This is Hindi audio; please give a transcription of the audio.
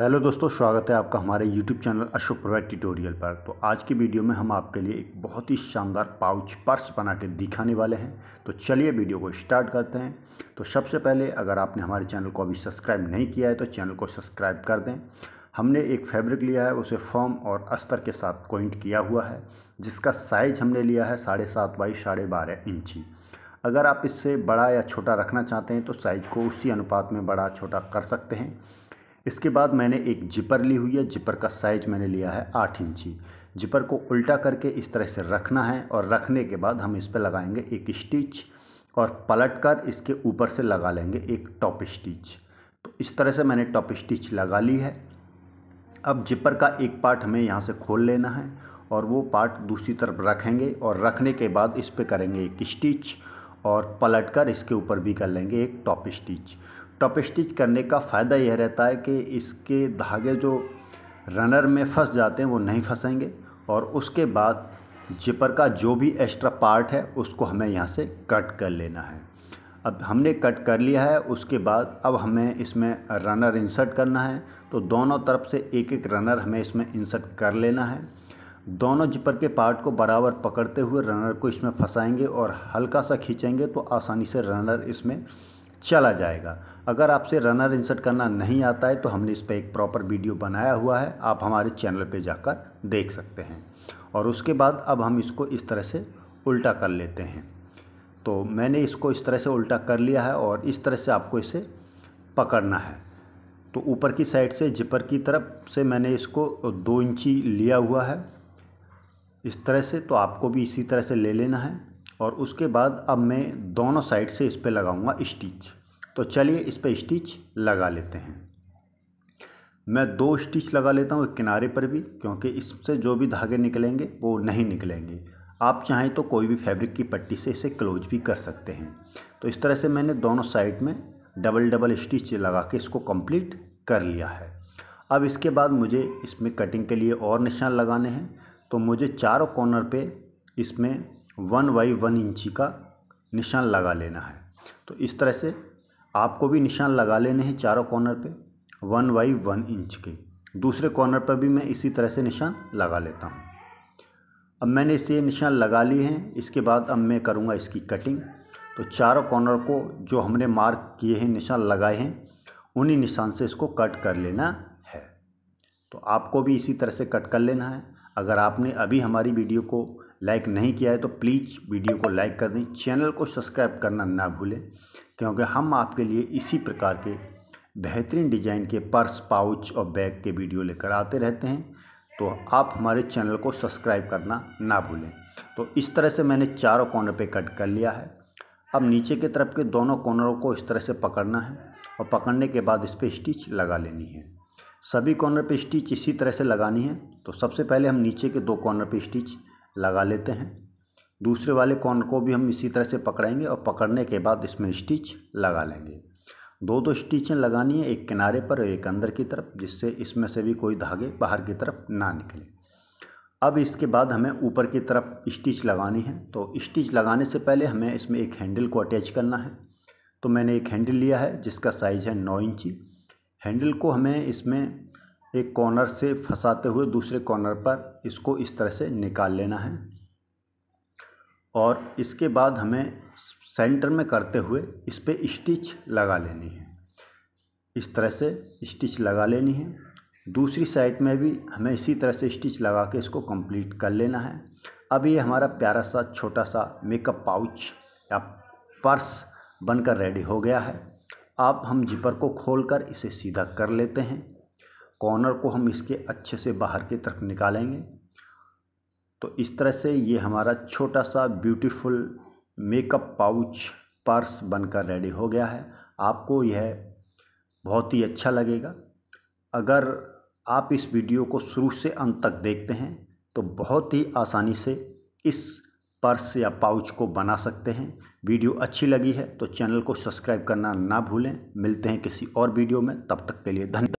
हेलो दोस्तों स्वागत है आपका हमारे YouTube channel Ashok product tutorial पर तो आज की वीडियो में हम आपके लिए एक बहुत ही शानदार पाउच पर्स बना के दिखाने वाले हैं तो चलिए वीडियो को स्टार्ट करते हैं तो सबसे पहले अगर आपने हमारे चैनल को अभी सब्सक्राइब नहीं किया है तो चैनल को सब्सक्राइब कर दें हमने एक फैब्रिक लिया है उसे फॉर्म और अस्तर के साथ कोइंट किया हुआ है जिसका साइज हमने लिया है साढ़े सात बाई साढ़े बारह इंची अगर आप इससे बड़ा या छोटा रखना चाहते हैं तो साइज को उसी अनुपात में बड़ा छोटा कर सकते हैं इसके बाद मैंने एक जिपर ली हुई है जिपर का साइज मैंने लिया है आठ इंची जिपर को उल्टा करके इस तरह से रखना है और रखने के बाद हम इस पर लगाएंगे एक स्टिच और पलट कर इसके ऊपर से लगा लेंगे एक टॉप स्टिच तो इस तरह से मैंने टॉप स्टिच लगा ली है अब जिपर का एक पार्ट हमें यहाँ से खोल लेना है और वो पार्ट दूसरी तरफ रखेंगे और रखने के बाद इस पर करेंगे एक स्टिच और पलट कर इसके ऊपर भी कर लेंगे एक टॉप स्टिच टॉप स्टिच करने का फ़ायदा यह रहता है कि इसके धागे जो रनर में फंस जाते हैं वो नहीं फंसेंगे और उसके बाद जिपर का जो भी एक्स्ट्रा पार्ट है उसको हमें यहाँ से कट कर लेना है अब हमने कट कर लिया है उसके बाद अब हमें इसमें रनर इंसर्ट करना है तो दोनों तरफ से एक एक रनर हमें इसमें इंसर्ट कर लेना है दोनों जिपर के पार्ट को बराबर पकड़ते हुए रनर को इसमें फंसाएंगे और हल्का सा खींचेंगे तो आसानी से रनर इसमें चला जाएगा अगर आपसे रनर इंसर्ट करना नहीं आता है तो हमने इस पर एक प्रॉपर वीडियो बनाया हुआ है आप हमारे चैनल पे जाकर देख सकते हैं और उसके बाद अब हम इसको इस तरह से उल्टा कर लेते हैं तो मैंने इसको इस तरह से उल्टा कर लिया है और इस तरह से आपको इसे पकड़ना है तो ऊपर की साइड से जिपर की तरफ से मैंने इसको दो इंची लिया हुआ है इस तरह से तो आपको भी इसी तरह से ले लेना है और उसके बाद अब मैं दोनों साइड से इस पर लगाऊंगा स्टिच तो चलिए इस पर स्टिच लगा लेते हैं मैं दो स्टिच लगा लेता हूँ एक किनारे पर भी क्योंकि इससे जो भी धागे निकलेंगे वो नहीं निकलेंगे आप चाहें तो कोई भी फैब्रिक की पट्टी से इसे क्लोज भी कर सकते हैं तो इस तरह से मैंने दोनों साइड में डबल डबल स्टिच लगा के इसको कंप्लीट कर लिया है अब इसके बाद मुझे इसमें कटिंग के लिए और निशान लगाने हैं तो मुझे चारों कॉर्नर पर इसमें वन बाई वन इंची का निशान लगा लेना है तो इस तरह से आपको भी निशान लगा लेने हैं चारों कॉर्नर पे वन बाई वन इंच के दूसरे कॉर्नर पर भी मैं इसी तरह से निशान लगा लेता हूँ अब मैंने इसे निशान लगा लिए हैं इसके बाद अब मैं करूँगा इसकी कटिंग तो चारों कॉर्नर को जो हमने मार्क किए हैं निशान लगाए हैं उन्हीं निशान से इसको कट कर लेना है तो आपको भी इसी तरह से कट कर लेना है अगर आपने अभी हमारी वीडियो को लाइक नहीं किया है तो प्लीज़ वीडियो को लाइक कर दें चैनल को सब्सक्राइब करना ना भूलें क्योंकि हम आपके लिए इसी प्रकार के बेहतरीन डिजाइन के पर्स पाउच और बैग के वीडियो लेकर आते रहते हैं तो आप हमारे चैनल को सब्सक्राइब करना ना भूलें तो इस तरह से मैंने चारों कॉर्नर पे कट कर लिया है अब नीचे की तरफ के दोनों कॉर्नरों को इस तरह से पकड़ना है और पकड़ने के बाद इस पर स्टिच लगा लेनी है सभी कॉर्नर पे स्टिच इसी तरह से लगानी है तो सबसे पहले हम नीचे के दो कॉर्नर पे स्टिच लगा लेते हैं दूसरे वाले कॉर्नर को भी हम इसी तरह से पकड़ेंगे और पकड़ने के बाद इसमें स्टिच लगा लेंगे दो दो स्टिचें लगानी है एक किनारे पर और एक अंदर की तरफ जिससे इसमें से भी कोई धागे बाहर की तरफ ना निकले अब इसके बाद हमें ऊपर की तरफ स्टिच लगानी है तो स्टिच लगाने से पहले हमें इसमें एक हैंडल को अटैच करना है तो मैंने एक हैंडल लिया है जिसका साइज़ है नौ इंची हैंडल को हमें इसमें एक कॉर्नर से फंसाते हुए दूसरे कॉर्नर पर इसको इस तरह से निकाल लेना है और इसके बाद हमें सेंटर में करते हुए इस पर स्टिच लगा लेनी है इस तरह से स्टिच लगा लेनी है दूसरी साइड में भी हमें इसी तरह से स्टिच लगा के इसको कंप्लीट कर लेना है अब ये हमारा प्यारा सा छोटा सा मेकअप पाउच या पर्स बनकर रेडी हो गया है अब हम जिपर को खोलकर इसे सीधा कर लेते हैं कॉर्नर को हम इसके अच्छे से बाहर की तरफ निकालेंगे तो इस तरह से ये हमारा छोटा सा ब्यूटीफुल मेकअप पाउच पर्स बनकर रेडी हो गया है आपको यह बहुत ही अच्छा लगेगा अगर आप इस वीडियो को शुरू से अंत तक देखते हैं तो बहुत ही आसानी से इस पर्स या पाउच को बना सकते हैं वीडियो अच्छी लगी है तो चैनल को सब्सक्राइब करना ना भूलें मिलते हैं किसी और वीडियो में तब तक के लिए धन्यवाद